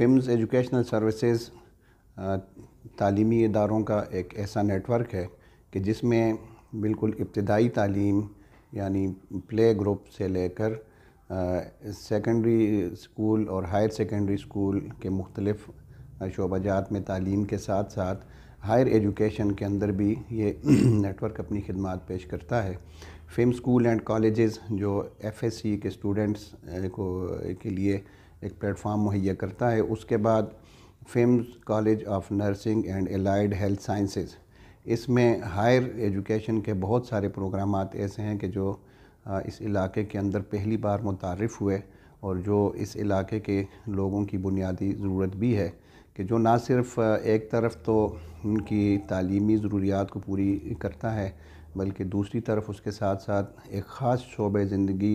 films educational services तालीमी इदारों का एक ऐसा नेटवर्क है कि जिसमें बिल्कुल इब्तदाई तालीम यानी प्ले ग्रुप से लेकर सेकेंडरी स्कूल और हायर सेकेंडरी स्कूल के मुख्तलिफ शोबाजात में तालीम के साथ साथ हायर एजुकेशन के अंदर भी ये नेटवर्क अपनी खिदमत पेश करता है फिम स्कूल एंड कॉलेज़ जो एफ एस सी के स्टूडेंट्स को के लिए एक प्लेटफार्म मुहैया करता है उसके बाद फेम्स college of nursing and allied health sciences इसमें हायर एजुकेशन के बहुत सारे प्रोग्राम ऐसे हैं कि जो इस इलाके के अंदर पहली बार मुतारफ़ हुए और जो इस इलाके के लोगों की बुनियादी ज़रूरत भी है कि जो ना सिर्फ एक तरफ तो उनकी तालीमी ज़रूरियात को पूरी करता है बल्कि दूसरी तरफ उसके साथ साथ एक ख़ास शोब ज़िंदगी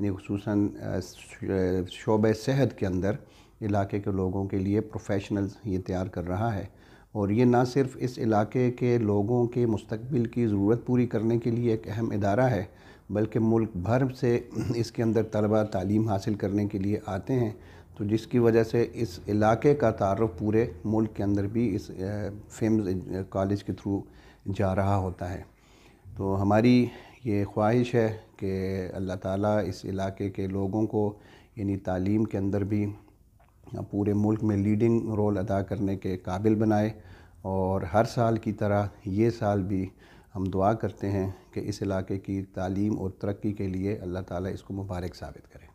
खूस शोब सेहत के अंदर इलाके के लोगों के लिए प्रोफेशनल्स ये तैयार कर रहा है और ये ना सिर्फ इस इलाके के लोगों के मुस्तबिल की ज़रूरत पूरी करने के लिए एक अहम इदारा है बल्कि मुल्क भर से इसके अंदर तलबा तालीम हासिल करने के लिए आते हैं तो जिसकी वजह से इस इलाके का तारफ़ पूरे मुल्क के अंदर भी इस फेम्स कॉलेज के थ्रू जा रहा होता है तो हमारी ये ख्वाहिश है कि अल्लाह ताला इस इलाके के लोगों को यानी तालीम के अंदर भी पूरे मुल्क में लीडिंग रोल अदा करने के काबिल बनाए और हर साल की तरह ये साल भी हम दुआ करते हैं कि इस इलाके की तालीम और तरक्की के लिए अल्लाह ताला इसको मुबारक साबित करें